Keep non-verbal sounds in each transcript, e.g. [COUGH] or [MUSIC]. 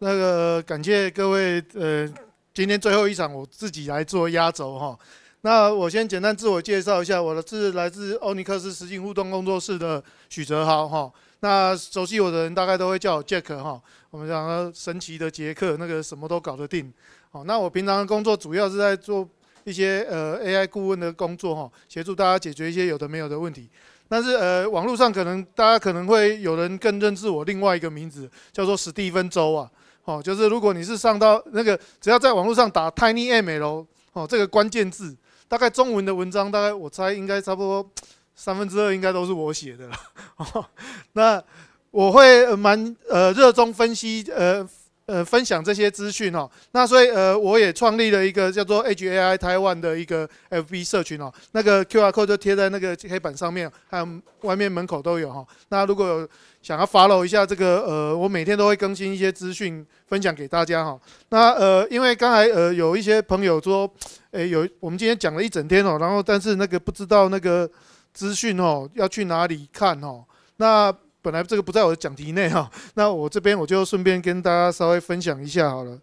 那个感谢各位，呃，今天最后一场我自己来做压轴哈。那我先简单自我介绍一下，我的是来自欧尼克斯实景互动工作室的许哲豪哈。那熟悉我的人大概都会叫我 Jack 哈。我们讲神奇的杰克，那个什么都搞得定。好，那我平常的工作主要是在做一些呃 AI 顾问的工作哈，协助大家解决一些有的没有的问题。但是呃，网络上可能大家可能会有人更认识我另外一个名字，叫做史蒂芬周啊。哦，就是如果你是上到那个，只要在网络上打 tiny ml 哦，这个关键字，大概中文的文章，大概我猜应该差不多三分之二应该都是我写的了。[LAUGHS] 哦，那我会蛮呃热衷分析呃呃分享这些资讯哦。那所以呃我也创立了一个叫做 h a i 台湾的一个 f b 社群哦，那个 q r code 就贴在那个黑板上面，还有外面门口都有哈。那如果有想要 follow 一下这个，呃，我每天都会更新一些资讯分享给大家哈。那呃，因为刚才呃有一些朋友说，哎，有我们今天讲了一整天哦，然后但是那个不知道那个资讯哦要去哪里看哦。那本来这个不在我的讲题内哈，[LAUGHS] 那我这边我就顺便跟大家稍微分享一下好了。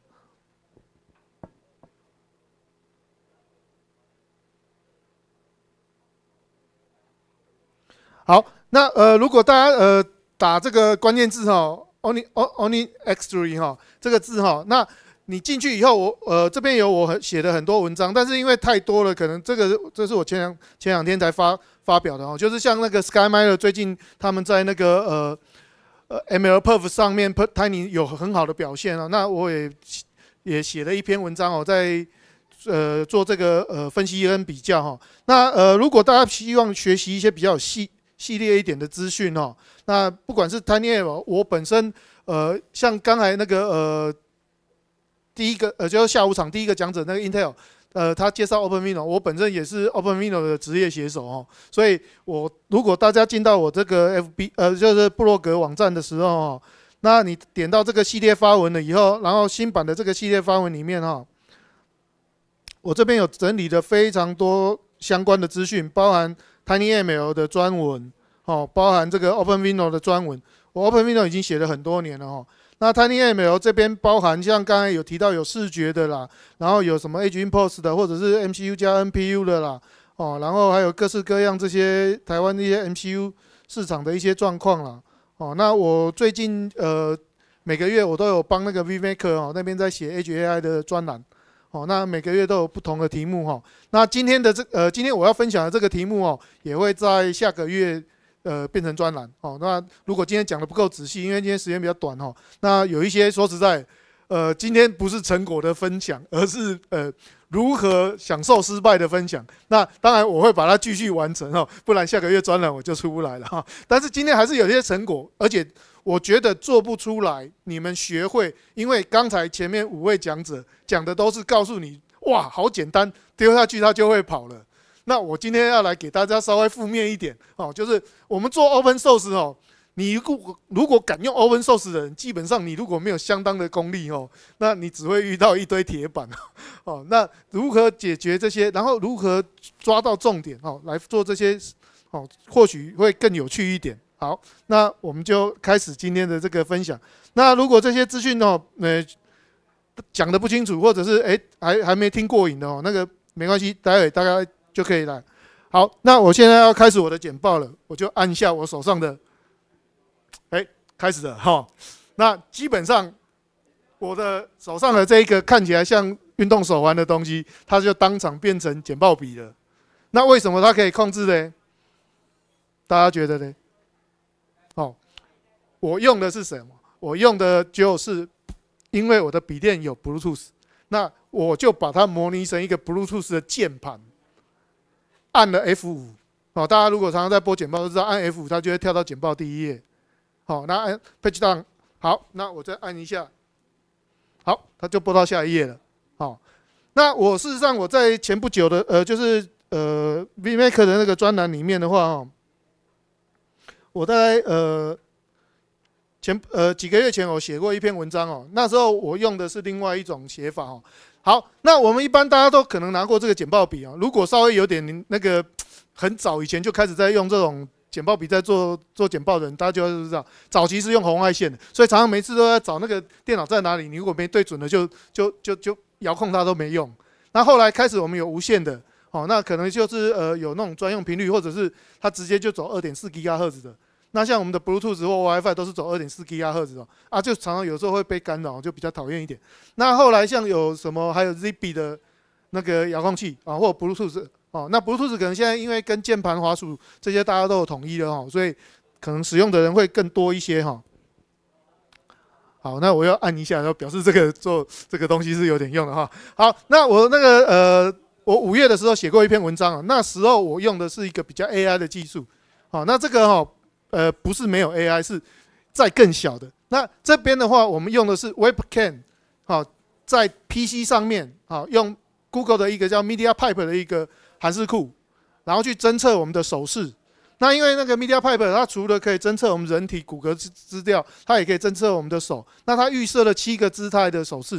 好，那呃，如果大家呃。打这个关键字哈，only，o n l y x three 哈，这个字哈，那你进去以后，我呃这边有我写的很多文章，但是因为太多了，可能这个这是我前两前两天才发发表的哦，就是像那个 sky miner 最近他们在那个呃呃 ml perf 上面 p e tiny 有很好的表现哦，那我也也写了一篇文章哦，在呃做这个呃分析跟比较哈，那呃如果大家希望学习一些比较细。系列一点的资讯哦，那不管是 t i n t 我本身呃，像刚才那个呃，第一个呃，就是下午场第一个讲者那个 Intel，呃，他介绍 OpenVINO，我本身也是 OpenVINO 的职业写手哦，所以，我如果大家进到我这个 FB 呃，就是布洛格网站的时候哦，那你点到这个系列发文了以后，然后新版的这个系列发文里面哈，我这边有整理的非常多相关的资讯，包含。TinyML 的专文，哦，包含这个 OpenVINO 的专文，我 OpenVINO 已经写了很多年了哈。那 TinyML 这边包含像刚才有提到有视觉的啦，然后有什么 AIoT 的或者是 MCU 加 NPU 的啦，哦，然后还有各式各样这些台湾这些 MCU 市场的一些状况啦，哦，那我最近呃每个月我都有帮那个 V-Maker 哦那边在写 AI 的专栏。哦，那每个月都有不同的题目哈。那今天的这呃，今天我要分享的这个题目哦，也会在下个月呃变成专栏哦。那如果今天讲的不够仔细，因为今天时间比较短哈，那有一些说实在，呃，今天不是成果的分享，而是呃如何享受失败的分享。那当然我会把它继续完成哈，不然下个月专栏我就出不来了哈。但是今天还是有些成果，而且。我觉得做不出来，你们学会，因为刚才前面五位讲者讲的都是告诉你，哇，好简单，丢下去它就会跑了。那我今天要来给大家稍微负面一点哦，就是我们做 open source 哦，你如果如果敢用 open source 的人，基本上你如果没有相当的功力哦，那你只会遇到一堆铁板哦，那如何解决这些，然后如何抓到重点哦，来做这些哦，或许会更有趣一点。好，那我们就开始今天的这个分享。那如果这些资讯哦，呃，讲的不清楚，或者是哎，还还没听过瘾的哦，那个没关系，待会大家就可以了。好，那我现在要开始我的简报了，我就按下我手上的，哎，开始了哈。那基本上，我的手上的这一个看起来像运动手环的东西，它就当场变成简报笔了。那为什么它可以控制呢？大家觉得呢？我用的是什么？我用的就是，因为我的笔电有 Bluetooth，那我就把它模拟成一个 Bluetooth 的键盘，按了 F 五，哦，大家如果常常在播简报都知道，按 F 五它就会跳到简报第一页，好，那按 Page Down，好，那我再按一下，好，它就播到下一页了，好，那我事实上我在前不久的呃，就是呃，V Mac 的那个专栏里面的话，哈，我在呃。前呃几个月前我写过一篇文章哦，那时候我用的是另外一种写法哦。好，那我们一般大家都可能拿过这个剪报笔啊。如果稍微有点那个，很早以前就开始在用这种剪报笔在做做剪报的人，大家就知道早期是用红外线的，所以常常每次都在找那个电脑在哪里，你如果没对准了，就就就就遥控它都没用。那后来开始我们有无线的哦，那可能就是呃有那种专用频率，或者是它直接就走二点四 g 咖赫兹的。那像我们的 Bluetooth 或 WiFi 都是走 2.4G 赫兹哦，啊，就常常有时候会被干扰，就比较讨厌一点。那后来像有什么，还有 z i p b y 的那个遥控器啊，或 Bluetooth 哦，那 Bluetooth 可能现在因为跟键盘、滑鼠这些大家都有统一的哈，所以可能使用的人会更多一些哈。好，那我要按一下，要表示这个做这个东西是有点用的哈。好，那我那个呃，我五月的时候写过一篇文章啊，那时候我用的是一个比较 AI 的技术，好，那这个哈。呃，不是没有 AI，是在更小的。那这边的话，我们用的是 Webcam，好，在 PC 上面，好，用 Google 的一个叫 Media Pipe 的一个函数库，然后去侦测我们的手势。那因为那个 Media Pipe 它除了可以侦测我们人体骨骼之之调，它也可以侦测我们的手。那它预设了七个姿态的手势，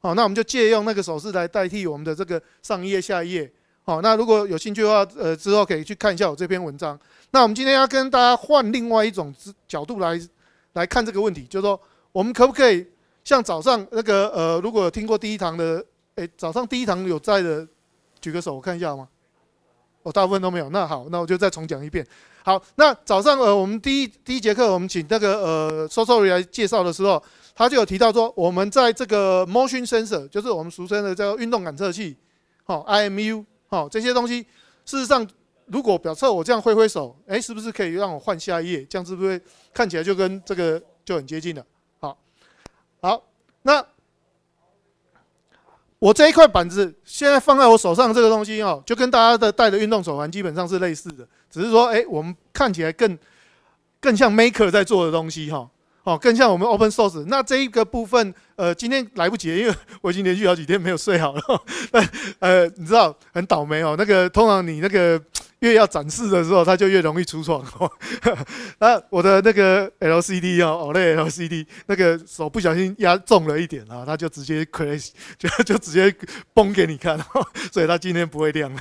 哦，那我们就借用那个手势来代替我们的这个上一页下一页。好，那如果有兴趣的话，呃，之后可以去看一下我这篇文章。那我们今天要跟大家换另外一种角度来来看这个问题，就是说我们可不可以像早上那个呃，如果听过第一堂的，哎，早上第一堂有在的，举个手我看一下吗？我大部分都没有。那好，那我就再重讲一遍。好，那早上呃，我们第一第一节课我们请那个呃，Soror 来介绍的时候，他就有提到说，我们在这个 motion sensor，就是我们俗称的叫运动感测器，好，IMU。好，这些东西，事实上，如果表侧我这样挥挥手，哎，是不是可以让我换下一页？这样是不是看起来就跟这个就很接近了？好，好，那我这一块板子现在放在我手上这个东西，哦，就跟大家的戴的运动手环基本上是类似的，只是说，哎，我们看起来更更像 maker 在做的东西，哈。哦，更像我们 open source 那这一个部分，呃，今天来不及因为我已经连续好几天没有睡好了。[LAUGHS] 呃，你知道很倒霉哦。那个通常你那个越要展示的时候，它就越容易出状况。[LAUGHS] 那我的那个 LCD 哦，OLED LCD 那个手不小心压重了一点啊，它就直接 crash，[LAUGHS] 就就直接崩给你看。所以它今天不会亮。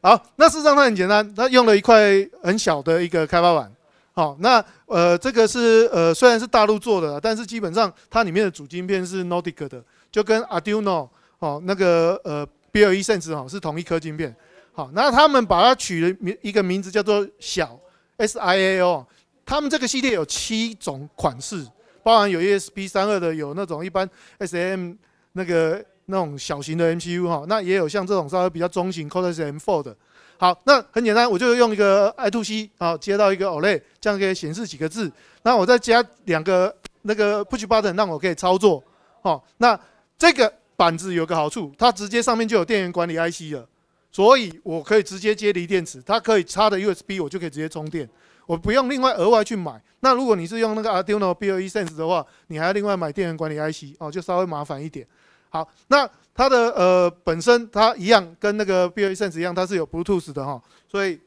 好，那事实上它很简单，它用了一块很小的一个开发板。好，那呃，这个是呃，虽然是大陆做的，但是基本上它里面的主晶片是 Nordic 的，就跟 Arduino 哦，那个呃，BLE Sense 哦是同一颗晶片。好，那他们把它取了名一个名字叫做小 SIAO。他们这个系列有七种款式，包含有 ESP 三二的，有那种一般 SM 那个那种小型的 MCU 哈，那也有像这种稍微比较中型，可能是 M4 的。好，那很简单，我就用一个 I2C 啊接到一个 OLED，这样可以显示几个字。那我再加两个那个 push button，让我可以操作哦。那这个板子有个好处，它直接上面就有电源管理 IC 了，所以我可以直接接锂电池，它可以插的 USB，我就可以直接充电，我不用另外额外去买。那如果你是用那个 Arduino b e Sense 的话，你还要另外买电源管理 IC 哦，就稍微麻烦一点。好，那。它的呃本身它一样跟那个 BLE Sense 一样，它是有 Bluetooth 的哈，所以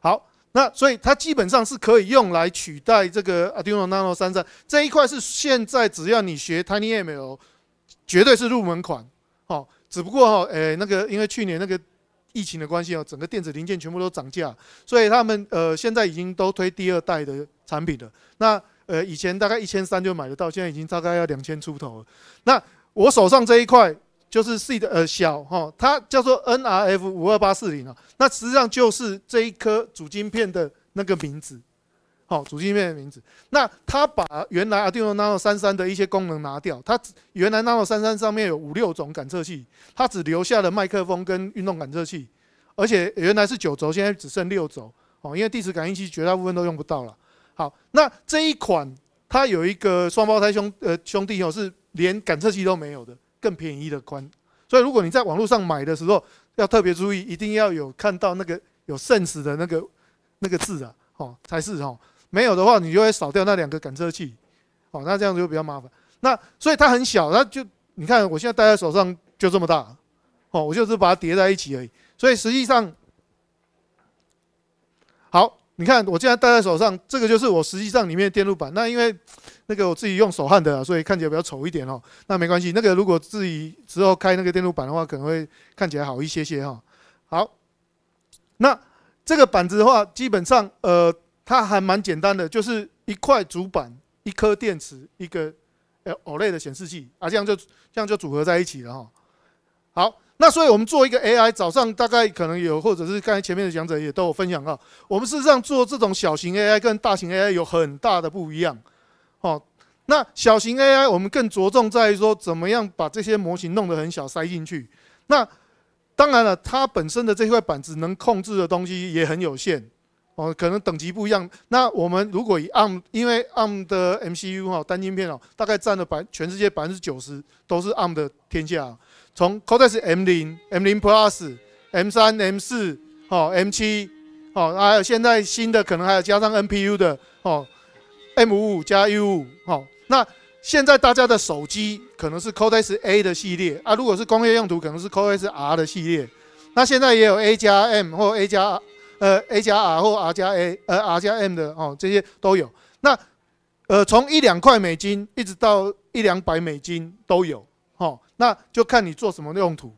好，那所以它基本上是可以用来取代这个 Arduino Nano 三三这一块是现在只要你学 TinyML 绝对是入门款，哦，只不过哈，哎那个因为去年那个疫情的关系哦，整个电子零件全部都涨价，所以他们呃现在已经都推第二代的产品了。那呃以前大概一千三就买得到，现在已经大概要两千出头了。那我手上这一块就是 C 的呃小哈，它叫做 NRF 五二八四零啊，那实际上就是这一颗主晶片的那个名字，好，主晶片的名字。那它把原来 Arduino Nano 三三的一些功能拿掉，它原来 Nano 三三上面有五六种感测器，它只留下了麦克风跟运动感测器，而且原来是九轴，现在只剩六轴哦，因为地磁感应器绝大部分都用不到了。好，那这一款它有一个双胞胎兄呃兄弟哦是。连感测器都没有的更便宜的关。所以如果你在网络上买的时候，要特别注意，一定要有看到那个有“ sense 的那个那个字啊，哦，才是哦。没有的话，你就会少掉那两个感测器，哦，那这样子就比较麻烦。那所以它很小，那就你看我现在戴在手上就这么大，哦，我就是把它叠在一起而已。所以实际上，好。你看，我现在戴在手上，这个就是我实际上里面电路板。那因为那个我自己用手焊的，所以看起来比较丑一点哦。那没关系，那个如果自己之后开那个电路板的话，可能会看起来好一些些哈。好，那这个板子的话，基本上呃它还蛮简单的，就是一块主板、一颗电池、一个 OLED 的显示器，啊这样就这样就组合在一起了哈。好。那所以，我们做一个 AI，早上大概可能有，或者是刚才前面的讲者也都有分享到，我们事实上做这种小型 AI 跟大型 AI 有很大的不一样，哦，那小型 AI 我们更着重在于说怎么样把这些模型弄得很小塞进去。那当然了，它本身的这块板子能控制的东西也很有限，哦，可能等级不一样。那我们如果以 Arm，因为 Arm 的 MCU 哈单芯片哦，大概占了百全世界百分之九十都是 Arm 的天下。从 Cortex M0、M0 Plus、M3、M4 哦、M7 哦，还有现在新的可能还有加上 NPU 的哦，M5 加 U 哦。那现在大家的手机可能是 Cortex A 的系列啊，如果是工业用途可能是 Cortex R 的系列。那现在也有 A 加 M 或 A 加呃 A 加 R 或 R 加 A 呃 R 加 M 的哦，这些都有。那呃，从一两块美金一直到一两百美金都有。那就看你做什么用途，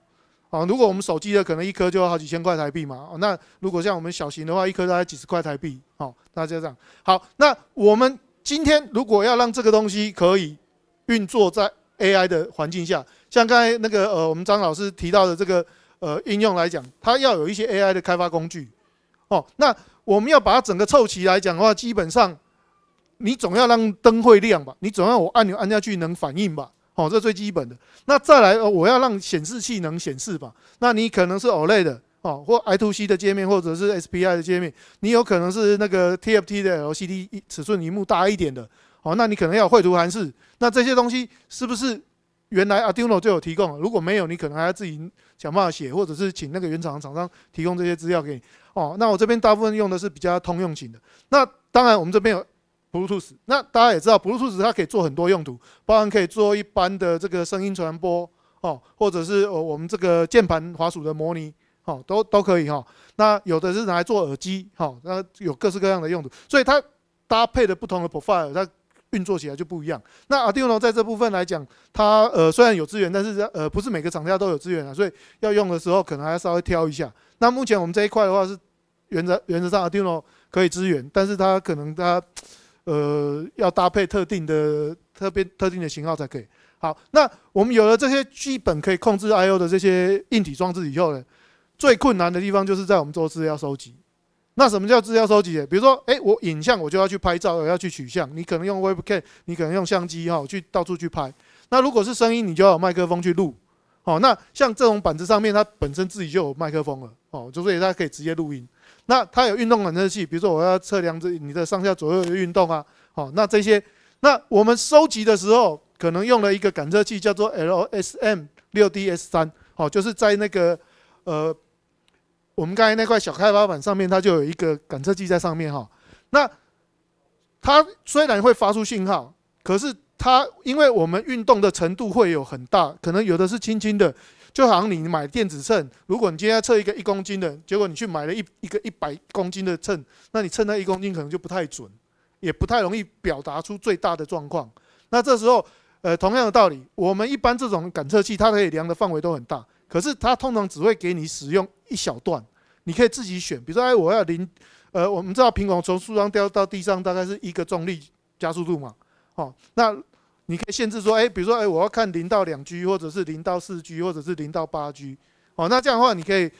哦，如果我们手机的可能一颗就好几千块台币嘛，哦，那如果像我们小型的话，一颗大概几十块台币，哦，那就这样。好，那我们今天如果要让这个东西可以运作在 AI 的环境下，像刚才那个呃，我们张老师提到的这个呃应用来讲，它要有一些 AI 的开发工具，哦，那我们要把它整个凑齐来讲的话，基本上你总要让灯会亮吧，你总要我按钮按下去能反应吧。哦，这最基本的。那再来，我要让显示器能显示吧？那你可能是 OLED 的哦，或 I2C 的界面，或者是 SPI 的界面。你有可能是那个 TFT 的 LCD 尺寸，屏幕大一点的。哦，那你可能要绘图函式。那这些东西是不是原来 Arduino 就有提供？如果没有，你可能还要自己想办法写，或者是请那个原厂厂商提供这些资料给你。哦，那我这边大部分用的是比较通用型的。那当然，我们这边有。Bluetooth，那大家也知道，Bluetooth 它可以做很多用途，包含可以做一般的这个声音传播哦，或者是我们这个键盘、滑鼠的模拟哦，都都可以哈。那有的是拿来做耳机哈，那有各式各样的用途，所以它搭配的不同的 profile，它运作起来就不一样。那 Arduino 在这部分来讲，它呃虽然有资源，但是呃不是每个厂家都有资源啊，所以要用的时候可能还要稍微挑一下。那目前我们这一块的话是原则原则上 Arduino 可以支援，但是它可能它。呃，要搭配特定的特别特定的型号才可以。好，那我们有了这些基本可以控制 I/O 的这些硬体装置以后呢，最困难的地方就是在我们做资要收集。那什么叫资料收集？比如说，哎，我影像我就要去拍照，我要去取像，你可能用 WebCam，你可能用相机哈，去到处去拍。那如果是声音，你就要有麦克风去录。哦，那像这种板子上面，它本身自己就有麦克风了，哦，所以它可以直接录音。那它有运动感测器，比如说我要测量这你的上下左右的运动啊，好，那这些，那我们收集的时候可能用了一个感测器，叫做 LSM 六 DS 三，好，就是在那个呃，我们刚才那块小开发板上面，它就有一个感测器在上面哈。那它虽然会发出信号，可是它因为我们运动的程度会有很大，可能有的是轻轻的。就好像你买电子秤，如果你今天要测一个一公斤的，结果你去买了一一个一百公斤的秤，那你称那一公斤可能就不太准，也不太容易表达出最大的状况。那这时候，呃，同样的道理，我们一般这种感测器它可以量的范围都很大，可是它通常只会给你使用一小段，你可以自己选，比如说，哎，我要零，呃，我们知道苹果从树上掉到地上大概是一个重力加速度嘛，哦，那。你可以限制说，哎，比如说，哎，我要看零到两 G，或者是零到四 G，或者是零到八 G，哦，那这样的话，你可以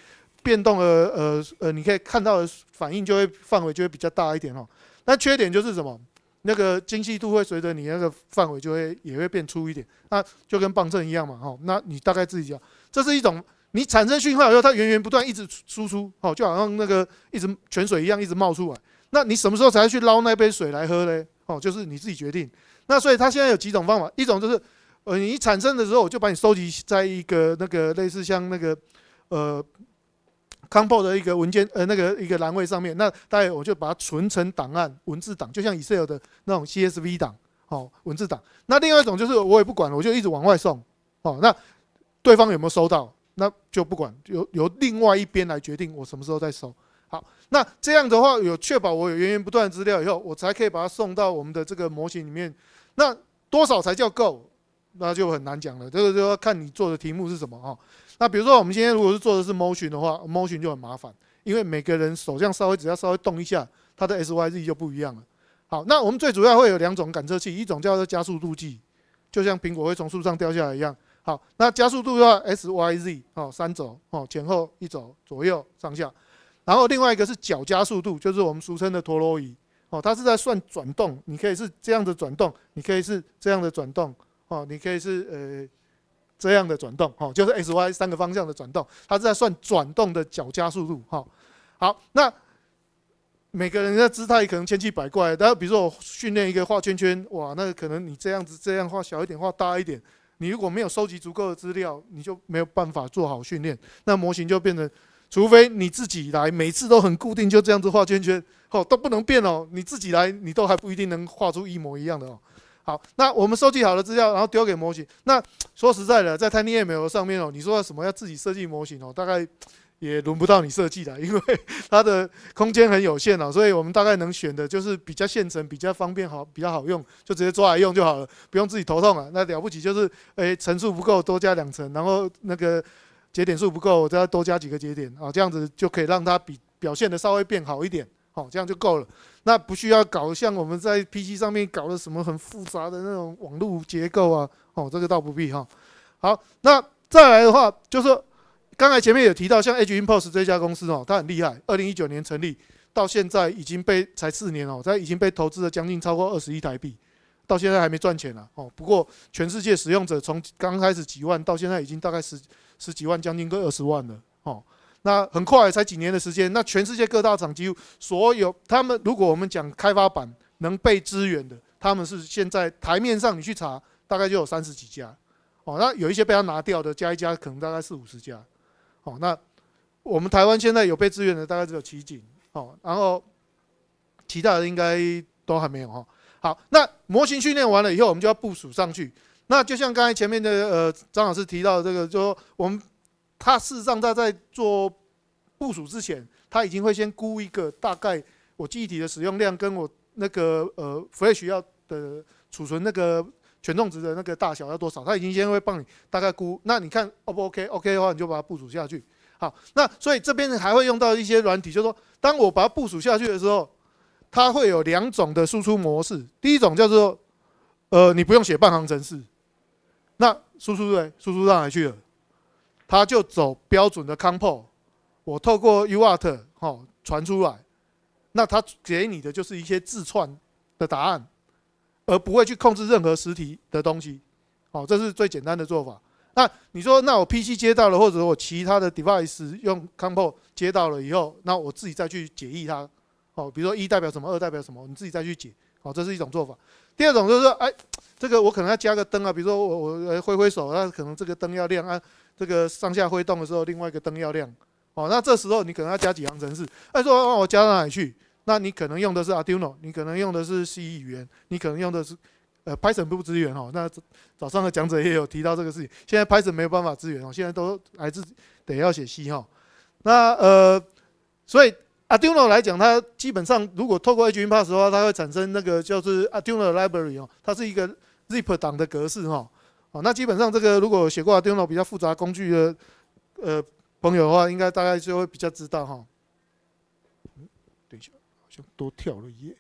变动的，呃，呃，你可以看到的反应就会范围就会比较大一点哦。那缺点就是什么？那个精细度会随着你那个范围就会也会变粗一点。那就跟棒秤一样嘛，哈。那你大概自己讲，这是一种你产生讯号以后，它源源不断一直输出，哦，就好像那个一直泉水一样一直冒出来。那你什么时候才去捞那杯水来喝嘞？哦，就是你自己决定。那所以它现在有几种方法，一种就是，呃，你产生的时候我就把你收集在一个那个类似像那个，呃，compo 的一个文件呃那个一个栏位上面。那待会我就把它存成档案文字档，就像 excel 的那种 csv 档，哦，文字档。那另外一种就是我也不管了，我就一直往外送，哦，那对方有没有收到，那就不管，由由另外一边来决定我什么时候再收。好，那这样的话有确保我有源源不断的资料以后，我才可以把它送到我们的这个模型里面。那多少才叫够？那就很难讲了。这个就要看你做的题目是什么啊。那比如说，我们今天如果是做的是 motion 的话，motion 就很麻烦，因为每个人手上稍微只要稍微动一下，它的 s y、z 就不一样了。好，那我们最主要会有两种感测器，一种叫做加速度计，就像苹果会从树上掉下来一样。好，那加速度要 s y、z 哦，三轴哦，前后一轴，左右上下。然后另外一个是角加速度，就是我们俗称的陀螺仪。哦，它是在算转动，你可以是这样的转动，你可以是这样的转动，哦，你可以是呃这样的转动，哦，就是 x、y 三个方向的转动，它在算转动的角加速度，哈，好，那每个人的姿态可能千奇百怪，但比如说我训练一个画圈圈，哇，那可能你这样子这样画小一点，画大一点，你如果没有收集足够的资料，你就没有办法做好训练，那模型就变成。除非你自己来，每次都很固定，就这样子画圈圈，哦，都不能变哦。你自己来，你都还不一定能画出一模一样的哦。好，那我们收集好了资料，然后丢给模型。那说实在的，在 TinyML 上面哦，你说什么要自己设计模型哦，大概也轮不到你设计的，因为 [LAUGHS] 它的空间很有限啊。所以我们大概能选的就是比较现成、比较方便、好比较好用，就直接抓来用就好了，不用自己头痛啊。那了不起就是，哎，层数不够，多加两层，然后那个。节点数不够，我再多加几个节点啊，这样子就可以让它比表现的稍微变好一点哦，这样就够了。那不需要搞像我们在 PC 上面搞的什么很复杂的那种网络结构啊，哦，这个倒不必哈。好，那再来的话就是说，刚才前面有提到，像 h m p u l s 这家公司哦，它很厉害，二零一九年成立到现在已经被才四年哦，它已经被投资了将近超过二十亿台币，到现在还没赚钱了哦。不过全世界使用者从刚开始几万到现在已经大概十。十几万，将近个二十万了，哦，那很快才几年的时间，那全世界各大厂几乎所有他们，如果我们讲开发板能被支援的，他们是现在台面上你去查，大概就有三十几家，哦，那有一些被他拿掉的加一加，可能大概四五十家，哦，那我们台湾现在有被支援的大概只有奇景，哦，然后其他的应该都还没有哈。好，那模型训练完了以后，我们就要部署上去。那就像刚才前面的呃张老师提到这个，就说我们他事实上他在做部署之前，他已经会先估一个大概我记忆体的使用量，跟我那个呃 Flash 要的储存那个权重值的那个大小要多少，他已经先会帮你大概估。那你看哦不 OK OK 的话，你就把它部署下去。好，那所以这边还会用到一些软体，就说当我把它部署下去的时候，它会有两种的输出模式。第一种叫做呃你不用写半行程式。那输出对，输出到哪去了？它就走标准的 COMPO，我透过 UART 好传出来。那它给你的就是一些自串的答案，而不会去控制任何实体的东西。好，这是最简单的做法。那你说，那我 PC 接到了，或者我其他的 device 用 COMPO 接到了以后，那我自己再去解译它。好，比如说一代表什么，二代表什么，你自己再去解。好，这是一种做法。第二种就是，说，哎。这个我可能要加个灯啊，比如说我我挥挥手，那可能这个灯要亮啊。这个上下挥动的时候，另外一个灯要亮。哦，那这时候你可能要加几行程式。那说我加到哪里去？那你可能用的是 Arduino，你可能用的是 C 语言，你可能用的是呃 Python 不支援哦。那早上的讲者也有提到这个事情，现在 Python 没有办法支援哦，现在都还是得要写 C 哈。那呃，所以 Arduino 来讲，它基本上如果透过 H g e Pass 的话，它会产生那个就是 Arduino Library 哦，它是一个。ZIP 档的格式哈，好，那基本上这个如果写过 Arduino 比较复杂工具的呃朋友的话，应该大概就会比较知道哈。嗯，等一下，好像多跳了页。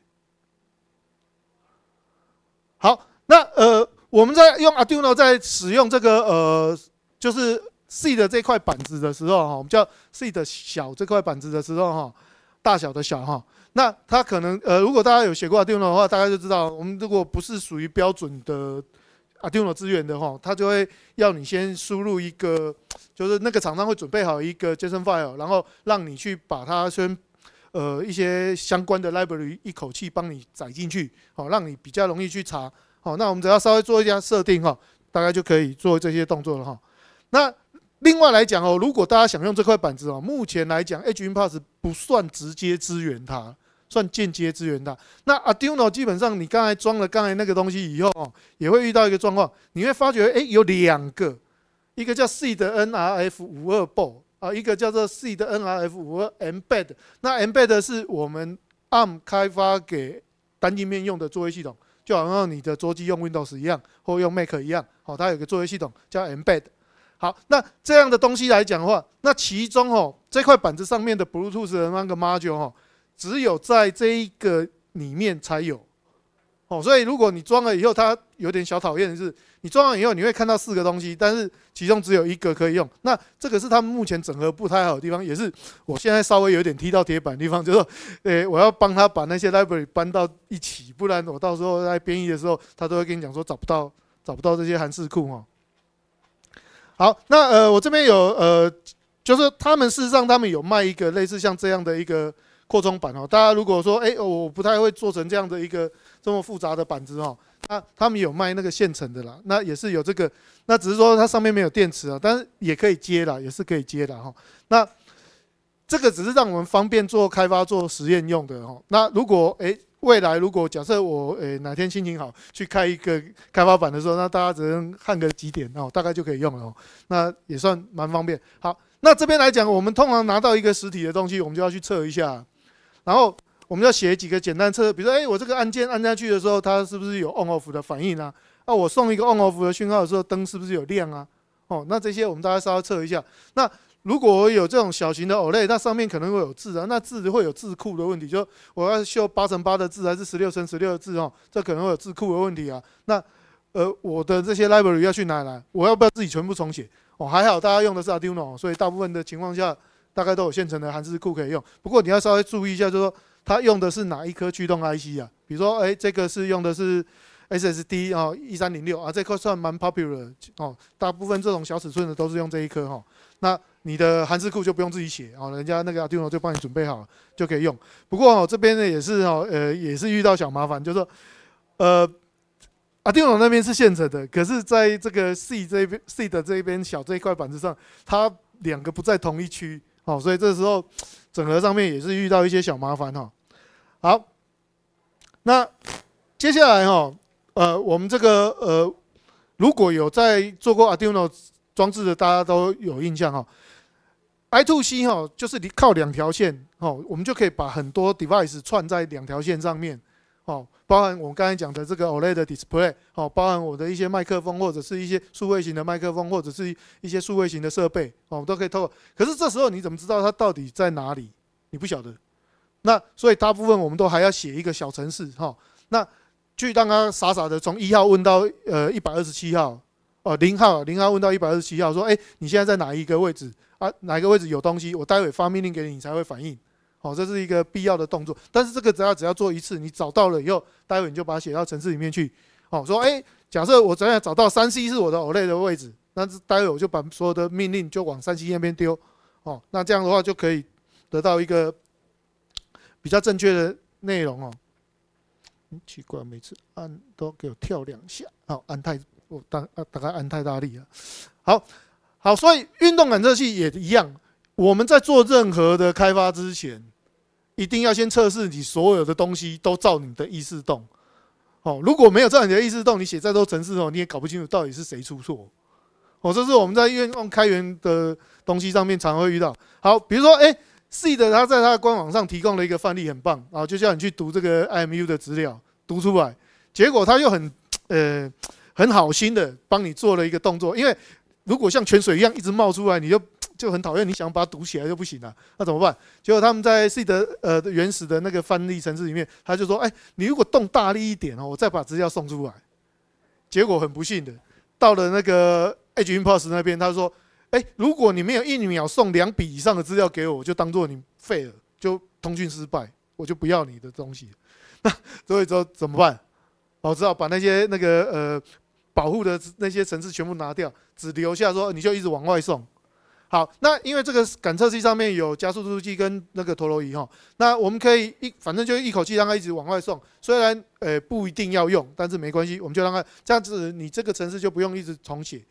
好，那呃，我们在用 Arduino 在使用这个呃，就是 C 的这块板子的时候哈，我们叫 C 的小这块板子的时候哈。大小的小哈，那它可能呃，如果大家有写过 Arduino 的话，大家就知道，我们如果不是属于标准的 Arduino 资源的话，它就会要你先输入一个，就是那个厂商会准备好一个 JSON file，然后让你去把它先，呃，一些相关的 library 一口气帮你载进去，好，让你比较容易去查。好，那我们只要稍微做一下设定哈，大概就可以做这些动作了哈。那另外来讲哦，如果大家想用这块板子哦，目前来讲，HWin Plus 不算直接支援它，算间接支援它。那 Arduino 基本上你刚才装了刚才那个东西以后哦，也会遇到一个状况，你会发觉，哎，有两个，一个叫 C 的 NRF52 b o 啊，一个叫做 C 的 NRF52 Embed。那 Embed 是我们 ARM 开发给单晶片用的作业系统，就好像你的桌机用 Windows 一样，或用 Mac 一样，好，它有个作业系统叫 Embed。好，那这样的东西来讲的话，那其中哦，这块板子上面的 Bluetooth 的那个 module 哦，只有在这一个里面才有，哦，所以如果你装了以后，它有点小讨厌的是，你装完以后你会看到四个东西，但是其中只有一个可以用。那这个是他们目前整合不太好的地方，也是我现在稍微有点踢到铁板的地方，就是说，诶，我要帮他把那些 library 搬到一起，不然我到时候在编译的时候，他都会跟你讲说找不到，找不到这些函数库哈。好，那呃，我这边有呃，就是他们事实上他们有卖一个类似像这样的一个扩充板哦。大家如果说哎，我不太会做成这样的一个这么复杂的板子哦，那他们有卖那个现成的啦。那也是有这个，那只是说它上面没有电池啊，但是也可以接的，也是可以接的哈。那这个只是让我们方便做开发做实验用的哦。那如果哎。未来如果假设我诶哪天心情好去开一个开发版的时候，那大家只能看个几点哦，大概就可以用了哦，那也算蛮方便。好，那这边来讲，我们通常拿到一个实体的东西，我们就要去测一下，然后我们要写几个简单测，比如说诶我这个按键按下去的时候，它是不是有 on off 的反应啊？那我送一个 on off 的讯号的时候，灯是不是有亮啊？哦，那这些我们大家稍微测一下。那如果有这种小型的 OLED，那上面可能会有字啊，那字会有字库的问题。就我要修八乘八的字还是十六乘十六的字哦，这可能会有字库的问题啊。那呃，我的这些 library 要去哪里？我要不要自己全部重写？哦，还好大家用的是 Arduino，所以大部分的情况下大概都有现成的韩字库可以用。不过你要稍微注意一下，就是说它用的是哪一颗驱动 IC 啊？比如说，哎，这个是用的是 SSD 哦，一三零六啊，这颗算蛮 popular 哦。大部分这种小尺寸的都是用这一颗哈。那你的韩数库就不用自己写哦，人家那个 Arduino 就帮你准备好了，就可以用。不过哦，这边呢也是哦，呃，也是遇到小麻烦，就是说，呃，Arduino 那边是现成的，可是在这个 C 这边 C 的这一边小这一块板子上，它两个不在同一区，哦，所以这时候整合上面也是遇到一些小麻烦哈。好，那接下来哈，呃，我们这个呃，如果有在做过 Arduino 装置的，大家都有印象哈。I to C 哈，就是你靠两条线哦，我们就可以把很多 device 串在两条线上面哦，包含我们刚才讲的这个 OLED display 哦，包含我的一些麦克风或者是一些数位型的麦克风或者是一些数位型的设备哦，都可以透过。可是这时候你怎么知道它到底在哪里？你不晓得。那所以大部分我们都还要写一个小程式哈，那去让它傻傻的从一号问到呃一百二十七号哦，零号零号问到一百二十七号说，哎，你现在在哪一个位置？啊，哪个位置有东西，我待会发命令给你，你才会反应。好，这是一个必要的动作。但是这个只要只要做一次，你找到了以后，待会你就把它写到程式里面去。好，说哎，假设我昨天找到三 C 是我的 O 类的位置，那待会我就把所有的命令就往三 C 那边丢。哦，那这样的话就可以得到一个比较正确的内容哦。很奇怪，每次按都给我跳两下。好，按太我大大概按太大力了。好。好，所以运动感测器也一样。我们在做任何的开发之前，一定要先测试你所有的东西都照你的意识动。哦，如果没有照你的意识动，你写再多程式哦，你也搞不清楚到底是谁出错。哦，这是我们在运用开源的东西上面常会遇到。好，比如说，哎 e 的他在他的官网上提供了一个范例，很棒啊，就叫你去读这个 IMU 的资料，读出来。结果他又很呃很好心的帮你做了一个动作，因为。如果像泉水一样一直冒出来，你就 [TSK] 就很讨厌。你想把它堵起来就不行了，那怎么办？结果他们在 C 的呃原始的那个翻译城市里面，他就说：“哎，你如果动大力一点哦，我再把资料送出来。”结果很不幸的，到了那个 h m p e r s 那边，他说：“哎，如果你没有一秒送两笔以上的资料给我，就当做你废了，就通讯失败，我就不要你的东西。[LAUGHS] ”那所以说怎么办？我知道，把那些那个呃。保护的那些城市全部拿掉，只留下说你就一直往外送。好，那因为这个感测器上面有加速度计跟那个陀螺仪哈，那我们可以一反正就一口气让它一直往外送。虽然呃不一定要用，但是没关系，我们就让它这样子，你这个城市就不用一直重写。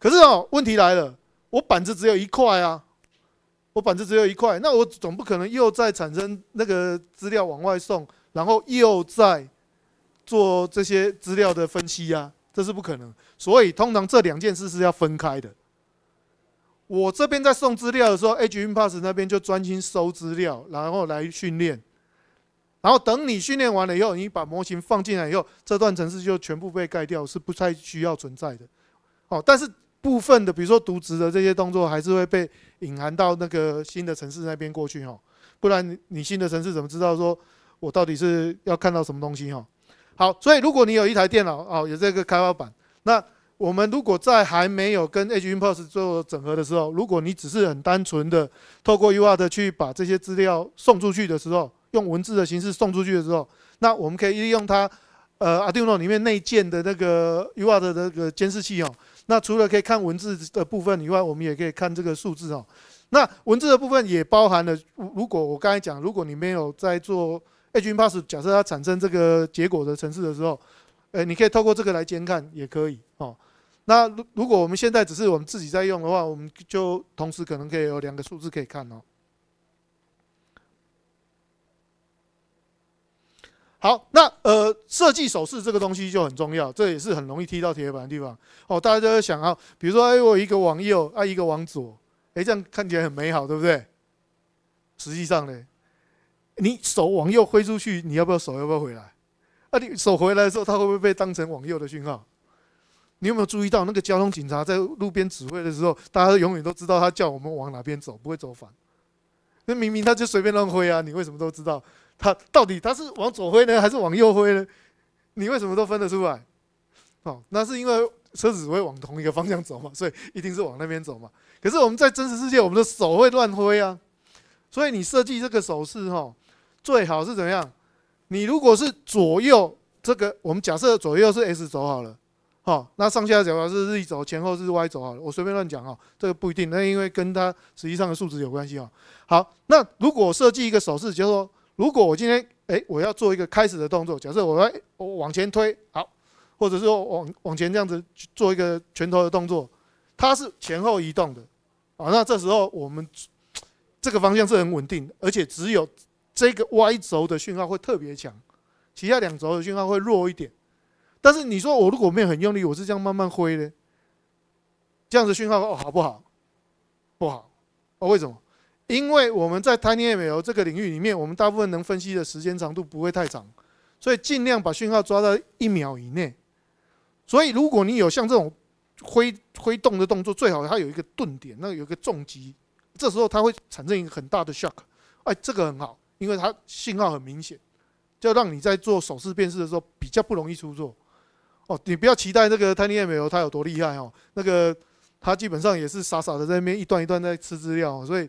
可是哦，问题来了，我板子只有一块啊，我板子只有一块，那我总不可能又在产生那个资料往外送，然后又在做这些资料的分析呀。这是不可能，所以通常这两件事是要分开的。我这边在送资料的时候 h y p a s s 那边就专心收资料，然后来训练。然后等你训练完了以后，你把模型放进来以后，这段城市就全部被盖掉，是不太需要存在的。哦，但是部分的，比如说读值的这些动作，还是会被隐含到那个新的城市那边过去哦。不然你新的城市怎么知道说我到底是要看到什么东西哦？好，所以如果你有一台电脑哦，有这个开发板，那我们如果在还没有跟 HWinPOS 做整合的时候，如果你只是很单纯的透过 UART 去把这些资料送出去的时候，用文字的形式送出去的时候，那我们可以利用它，呃，Arduino 里面内建的那个 UART 的那个监视器哦。那除了可以看文字的部分以外，我们也可以看这个数字哦。那文字的部分也包含了，如果我刚才讲，如果你没有在做 a g e n Pass，假设它产生这个结果的城市的时候，哎，你可以透过这个来监看，也可以哦。那如如果我们现在只是我们自己在用的话，我们就同时可能可以有两个数字可以看哦。好，那呃，设计手势这个东西就很重要，这也是很容易踢到铁板的地方哦。大家在想啊，比如说哎，我一个往右，啊，一个往左，哎，这样看起来很美好，对不对？实际上呢？你手往右挥出去，你要不要手要不要回来？啊，你手回来的时候，他会不会被当成往右的讯号？你有没有注意到那个交通警察在路边指挥的时候，大家永远都知道他叫我们往哪边走，不会走反。那明明他就随便乱挥啊，你为什么都知道？他到底他是往左挥呢，还是往右挥呢？你为什么都分得出来？哦，那是因为车子只会往同一个方向走嘛，所以一定是往那边走嘛。可是我们在真实世界，我们的手会乱挥啊，所以你设计这个手势哈。最好是怎么样？你如果是左右这个，我们假设左右是 S 轴好了，好，那上下主要是 z 轴，前后是 y 轴好了。我随便乱讲哈，这个不一定，那因为跟它实际上的数值有关系哈。好，那如果设计一个手势，就说如果我今天哎我要做一个开始的动作，假设我哎我往前推好，或者说往往前这样子做一个拳头的动作，它是前后移动的，啊，那这时候我们这个方向是很稳定的，而且只有。这个 Y 轴的讯号会特别强，其他两轴的讯号会弱一点。但是你说我如果没有很用力，我是这样慢慢挥的，这样子讯号哦好不好？不好哦为什么？因为我们在 TinyML 这个领域里面，我们大部分能分析的时间长度不会太长，所以尽量把讯号抓在一秒以内。所以如果你有像这种挥挥动的动作，最好它有一个顿点，那有一个重击，这时候它会产生一个很大的 shock。哎，这个很好。因为它信号很明显，就让你在做手势辨识的时候比较不容易出错。哦，你不要期待那个 TinyML 它有多厉害哦，那个它基本上也是傻傻的在那边一段一段在吃资料，所以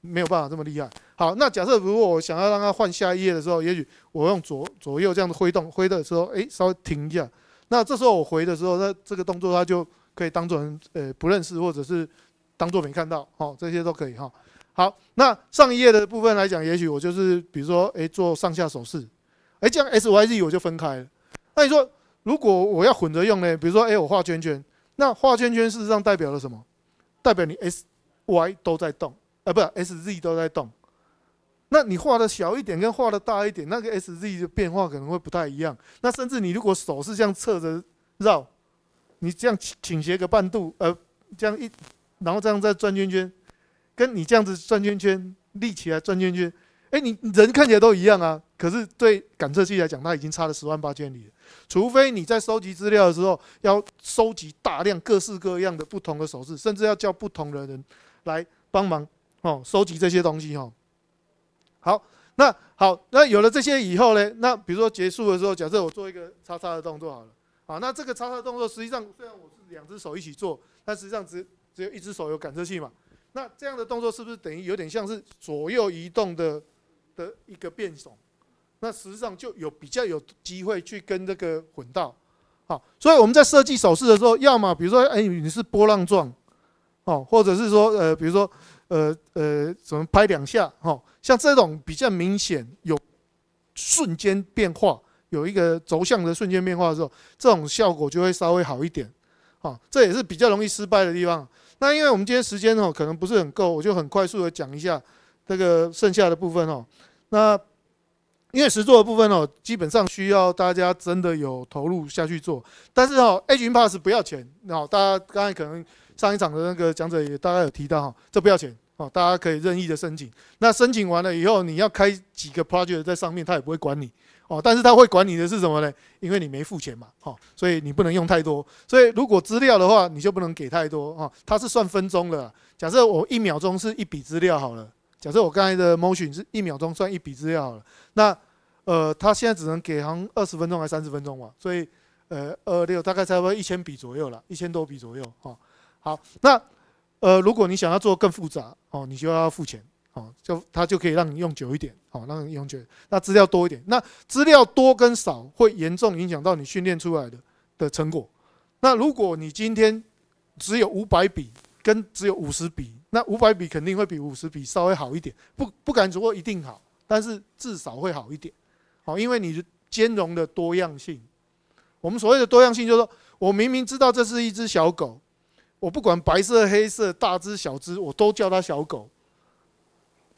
没有办法这么厉害。好，那假设如果我想要让它换下一页的时候，也许我用左左右这样的挥动，挥的时候，哎，稍微停一下。那这时候我回的时候，那这个动作它就可以当做人呃不认识，或者是当做没看到，哦，这些都可以哈。好，那上一页的部分来讲，也许我就是比如说，哎，做上下手势，哎，这样 S Y Z 我就分开了。那你说，如果我要混着用呢？比如说，哎，我画圈圈，那画圈圈事实上代表了什么？代表你 S Y 都在动，呃，不是 S Z 都在动。那你画的小一点跟画的大一点，那个 S Z 的变化可能会不太一样。那甚至你如果手势这样侧着绕，你这样倾斜个半度，呃，这样一，然后这样再转圈圈。跟你这样子转圈圈，立起来转圈圈，哎，你人看起来都一样啊，可是对感测器来讲，它已经差了十万八千里了。除非你在收集资料的时候，要收集大量各式各样的不同的手势，甚至要叫不同的人来帮忙哦，收集这些东西哦。好，那好，那有了这些以后呢，那比如说结束的时候，假设我做一个叉叉的动作好了，好，那这个叉叉动作实际上虽然我是两只手一起做，但实际上只只有一只手有感测器嘛。那这样的动作是不是等于有点像是左右移动的的一个变种？那实际上就有比较有机会去跟这个混到，好，所以我们在设计手势的时候，要么比如说，哎，你是波浪状，哦，或者是说，呃，比如说，呃呃，怎么拍两下，哦，像这种比较明显有瞬间变化，有一个轴向的瞬间变化的时候，这种效果就会稍微好一点，啊，这也是比较容易失败的地方。那因为我们今天时间哦可能不是很够，我就很快速的讲一下这个剩下的部分哦。那因为实做的部分哦，基本上需要大家真的有投入下去做。但是哦，H 云 p a s s 不要钱哦，大家刚才可能上一场的那个讲者也大概有提到哈，这不要钱哦，大家可以任意的申请。那申请完了以后，你要开几个 project 在上面，他也不会管你。哦，但是他会管你的是什么呢？因为你没付钱嘛，哦，所以你不能用太多。所以如果资料的话，你就不能给太多啊。他是算分钟的，假设我一秒钟是一笔资料好了。假设我刚才的 motion 是一秒钟算一笔资料好了。那呃，他现在只能给航二十分钟还三十分钟嘛？所以呃，二六大概差不多一千笔左右了，一千多笔左右哈。好，那呃，如果你想要做更复杂哦，你就要付钱。好，就它就可以让你用久一点，好，让你用久。那资料多一点，那资料多跟少会严重影响到你训练出来的的成果。那如果你今天只有五百笔跟只有五十笔，那五百笔肯定会比五十笔稍微好一点，不不敢说一定好，但是至少会好一点。好，因为你兼容的多样性。我们所谓的多样性，就是说我明明知道这是一只小狗，我不管白色、黑色、大只、小只，我都叫它小狗。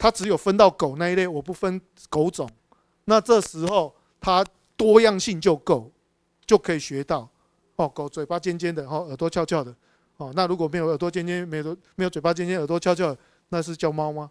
它只有分到狗那一类，我不分狗种，那这时候它多样性就够，就可以学到哦。狗嘴巴尖尖的，哦，耳朵翘翘的，哦，那如果没有耳朵尖尖，没有没有嘴巴尖尖，耳朵翘翘，那是叫猫吗？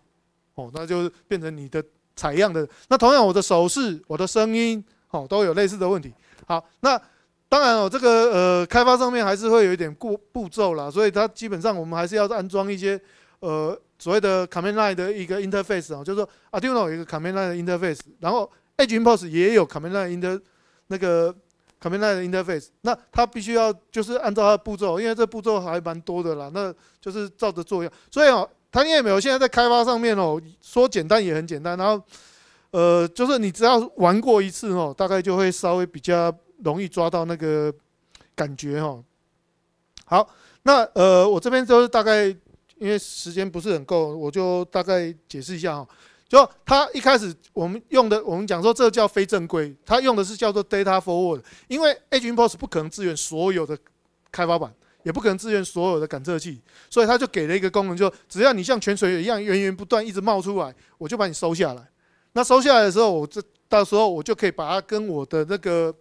哦，那就变成你的采样的。那同样，我的手势、我的声音，哦，都有类似的问题。好，那当然，哦，这个呃开发上面还是会有一点过步骤啦，所以它基本上我们还是要安装一些呃。所谓的 command line 的一个 interface 啊，就是说 Arduino 有一个 command line 的 interface，然后 Edge Impulse 也有 command line 的 inter 那个 command line 的 interface，那它必须要就是按照它的步骤，因为这步骤还蛮多的啦，那就是照着做用。所以哦，它因为没有现在在开发上面哦，说简单也很简单，然后呃，就是你只要玩过一次哦，大概就会稍微比较容易抓到那个感觉哦。好，那呃，我这边就是大概。因为时间不是很够，我就大概解释一下哈。就他一开始我们用的，我们讲说这叫非正规，他用的是叫做 data forward。因为 Edge Impulse 不可能支援所有的开发板，也不可能支援所有的感测器，所以他就给了一个功能，就只要你像泉水一样源源不断一直冒出来，我就把你收下来。那收下来的时候，我这到时候我就可以把它跟我的那个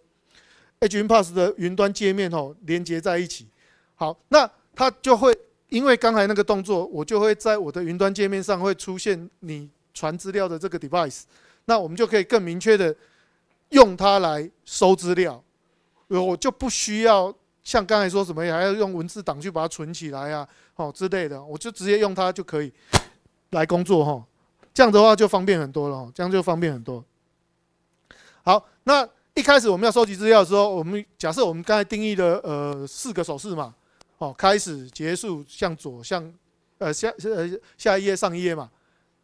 Edge Impulse 的云端界面吼连接在一起。好，那它就会。因为刚才那个动作，我就会在我的云端界面上会出现你传资料的这个 device，那我们就可以更明确的用它来收资料，我就不需要像刚才说什么还要用文字档去把它存起来啊，哦之类的，我就直接用它就可以来工作哈，这样的话就方便很多了，这样就方便很多。好，那一开始我们要收集资料的时候，我们假设我们刚才定义的呃四个手势嘛。哦，开始结束向左向，呃下呃下一页上一页嘛。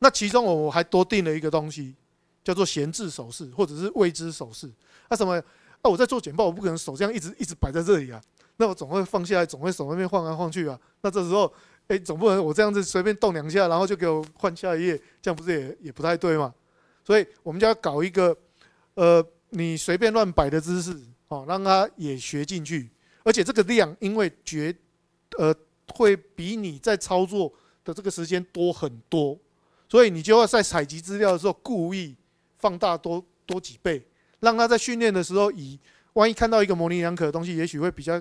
那其中我还多定了一个东西，叫做闲置手势或者是未知手势。啊什么？啊我在做简报，我不可能手这样一直一直摆在这里啊。那我总会放下来，总会手那边晃来晃去啊。那这时候，哎，总不能我这样子随便动两下，然后就给我换下一页，这样不是也也不太对嘛？所以我们就要搞一个，呃，你随便乱摆的姿势，哦，让他也学进去。而且这个量，因为绝呃，会比你在操作的这个时间多很多，所以你就要在采集资料的时候故意放大多多几倍，让他在训练的时候，以万一看到一个模棱两可的东西，也许会比较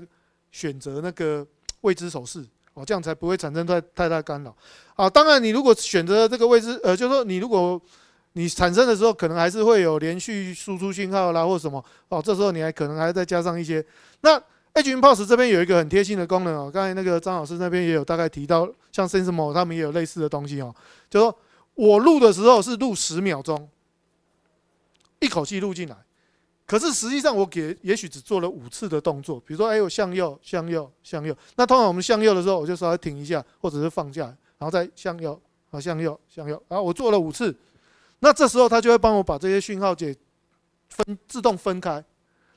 选择那个未知手势哦，这样才不会产生太太大干扰。啊，当然你如果选择这个未知，呃，就是说你如果你产生的时候，可能还是会有连续输出信号啦，或什么哦，这时候你还可能还再加上一些那。H 语 POS 这边有一个很贴心的功能哦，刚才那个张老师那边也有大概提到，像 Sensemo 他们也有类似的东西哦，就说我录的时候是录十秒钟，一口气录进来，可是实际上我给也许只做了五次的动作，比如说哎我向右向右向右，那通常我们向右的时候我就稍微停一下，或者是放下，然后再向右啊向右向右，然后我做了五次，那这时候他就会帮我把这些讯号解分自动分开。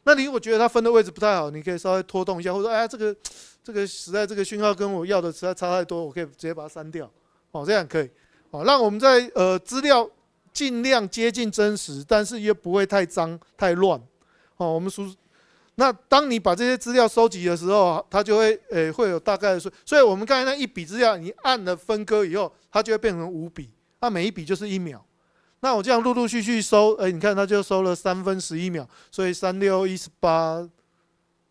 那你如果觉得它分的位置不太好，你可以稍微拖动一下，或者说，哎，这个，这个实在这个讯号跟我要的实在差太多，我可以直接把它删掉，哦，这样可以，哦，让我们在呃资料尽量接近真实，但是又不会太脏太乱，哦，我们输。那当你把这些资料收集的时候啊，它就会，呃，会有大概的数，所以我们刚才那一笔资料，你按了分割以后，它就会变成五笔，那每一笔就是一秒。那我这样陆陆续续收，哎，你看他就收了三分十一秒，所以三六一十八，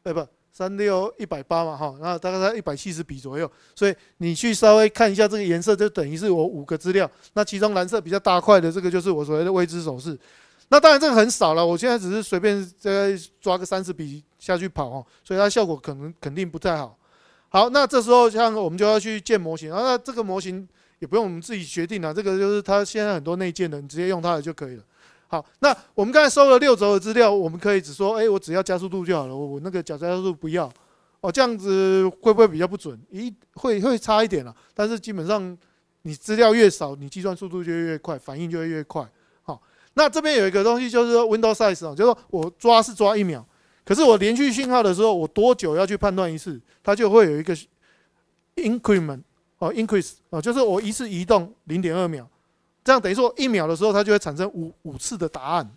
哎不，三六一百八嘛哈，那大概在一百七十笔左右，所以你去稍微看一下这个颜色，就等于是我五个资料，那其中蓝色比较大块的这个就是我所谓的未知手势，那当然这个很少了，我现在只是随便再抓个三十笔下去跑哦，所以它效果可能肯定不太好，好，那这时候像我们就要去建模型，那这个模型。也不用我们自己决定了，这个就是它现在很多内建的，你直接用它的就可以了。好，那我们刚才收了六轴的资料，我们可以只说，哎，我只要加速度就好了，我我那个脚加速度不要。哦，这样子会不会比较不准？一会会差一点了。但是基本上你资料越少，你计算速度就越快，反应就会越快。好，那这边有一个东西就是说，window size 啊，就是说我抓是抓一秒，可是我连续信号的时候，我多久要去判断一次，它就会有一个 increment。哦，increase 哦，就是我一次移动零点二秒，这样等于说一秒的时候，它就会产生五五次的答案。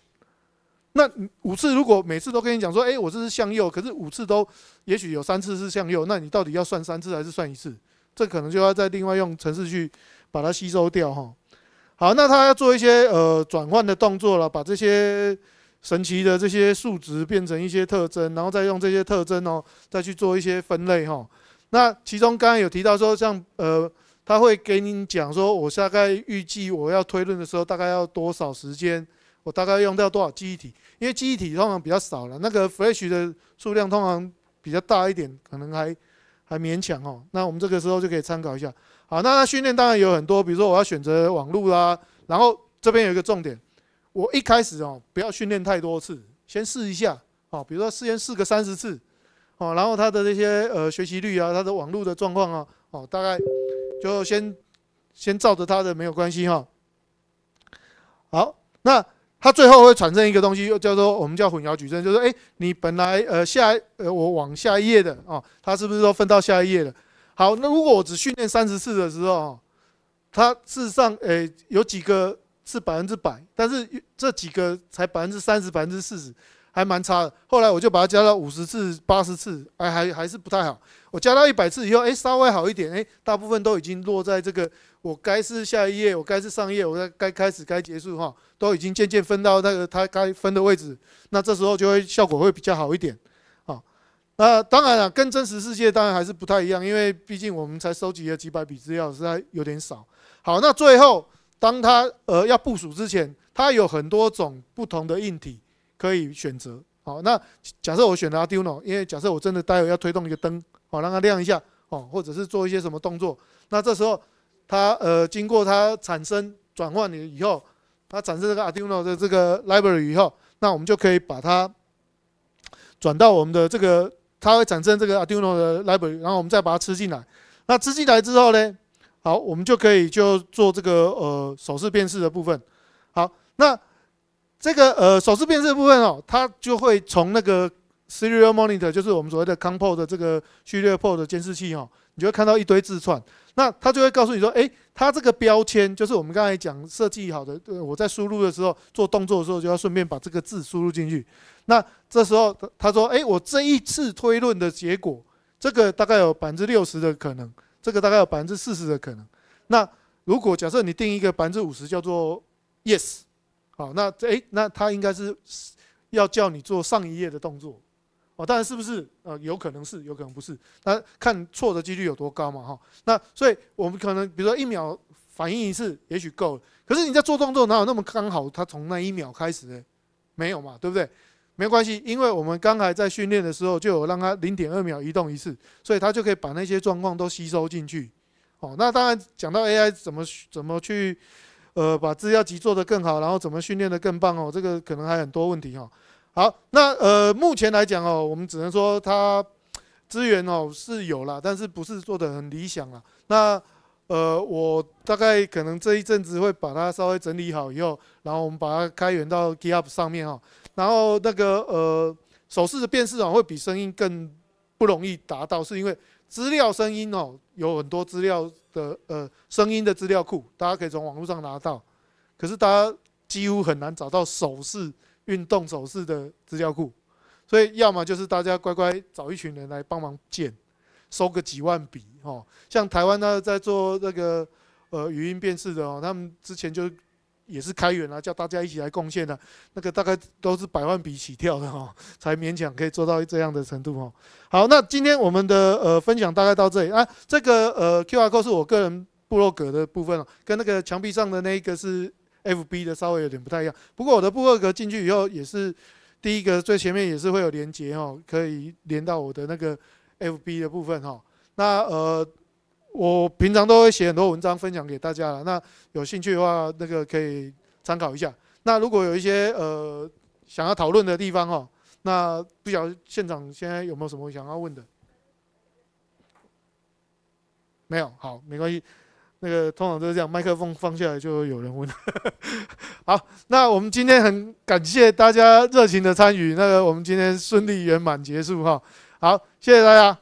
那五次如果每次都跟你讲说，哎，我这是向右，可是五次都也许有三次是向右，那你到底要算三次还是算一次？这可能就要再另外用程式去把它吸收掉哈。好，那它要做一些呃转换的动作了，把这些神奇的这些数值变成一些特征，然后再用这些特征哦，再去做一些分类哈。那其中刚刚有提到说，像呃，他会给你讲说，我大概预计我要推论的时候，大概要多少时间，我大概用掉多少记忆体，因为记忆体通常比较少了，那个 flash 的数量通常比较大一点，可能还还勉强哦。那我们这个时候就可以参考一下。好，那训练当然有很多，比如说我要选择网络啦，然后这边有一个重点，我一开始哦不要训练太多次，先试一下，好，比如说先试个三十次。哦，然后他的那些呃学习率啊，他的网络的状况啊，哦，大概就先先照着他的没有关系哈。好，那他最后会产生一个东西，叫做我们叫混淆矩阵，就是哎，你本来呃下呃我往下一页的啊，他是不是都分到下一页了？好，那如果我只训练三十次的时候，它事实上诶有几个是百分之百，但是这几个才百分之三十百分之四十。还蛮差的，后来我就把它加到五十次、八十次，哎，还还是不太好。我加到一百次以后，哎，稍微好一点。哎，大部分都已经落在这个我该是下一页，我该是上一页，我在该开始、该结束哈，都已经渐渐分到那个它该分的位置。那这时候就会效果会比较好一点，啊，那当然了，跟真实世界当然还是不太一样，因为毕竟我们才收集了几百笔资料，实在有点少。好，那最后当它呃要部署之前，它有很多种不同的硬体。可以选择好，那假设我选 Arduino，因为假设我真的待会要推动一个灯，好让它亮一下哦，或者是做一些什么动作，那这时候它呃经过它产生转换了以后，它产生这个 Arduino 的这个 library 以后，那我们就可以把它转到我们的这个，它会产生这个 Arduino 的 library，然后我们再把它吃进来。那吃进来之后呢，好，我们就可以就做这个呃手势辨识的部分。好，那。这个呃手势辨识部分哦，它就会从那个 serial monitor，就是我们所谓的 c o m p o l e 的这个序列 port 监视器哦，你就会看到一堆字串。那它就会告诉你说，哎，它这个标签就是我们刚才讲设计好的，我在输入的时候做动作的时候，就要顺便把这个字输入进去。那这时候它说，哎，我这一次推论的结果，这个大概有百分之六十的可能，这个大概有百分之四十的可能。那如果假设你定一个百分之五十叫做 yes。好，那诶，那他应该是要叫你做上一页的动作，哦，当然是不是？呃，有可能是，有可能不是，那看错的几率有多高嘛？哈，那所以我们可能比如说一秒反应一次，也许够了。可是你在做动作哪有那么刚好？他从那一秒开始呢？没有嘛，对不对？没关系，因为我们刚才在训练的时候就有让他零点二秒移动一次，所以他就可以把那些状况都吸收进去。哦，那当然讲到 AI 怎么怎么去。呃，把资料集做得更好，然后怎么训练得更棒哦？这个可能还很多问题哈。好，那呃，目前来讲哦，我们只能说它资源哦是有啦，但是不是做的很理想啦。那呃，我大概可能这一阵子会把它稍微整理好以后，然后我们把它开源到 GitHub 上面哈。然后那个呃，手势的辨识啊，会比声音更不容易达到，是因为资料声音哦有很多资料。的呃声音的资料库，大家可以从网络上拿到，可是大家几乎很难找到手势、运动手势的资料库，所以要么就是大家乖乖找一群人来帮忙建，收个几万笔哦。像台湾呢，在做那个呃语音辨识的哦，他们之前就。也是开源啊，叫大家一起来贡献的，那个大概都是百万笔起跳的哈，[LAUGHS] 才勉强可以做到这样的程度哈。好，那今天我们的呃分享大概到这里啊。这个呃 Q R Code 是我个人部落格的部分了，跟那个墙壁上的那一个是 F B 的稍微有点不太一样。不过我的部落格进去以后，也是第一个最前面也是会有连接哦，可以连到我的那个 F B 的部分哈。那呃。我平常都会写很多文章分享给大家了，那有兴趣的话，那个可以参考一下。那如果有一些呃想要讨论的地方哦，那不晓得现场现在有没有什么想要问的？没有，好，没关系。那个通常都是这样，麦克风放下来就有人问。[LAUGHS] 好，那我们今天很感谢大家热情的参与，那个我们今天顺利圆满结束哈。好，谢谢大家。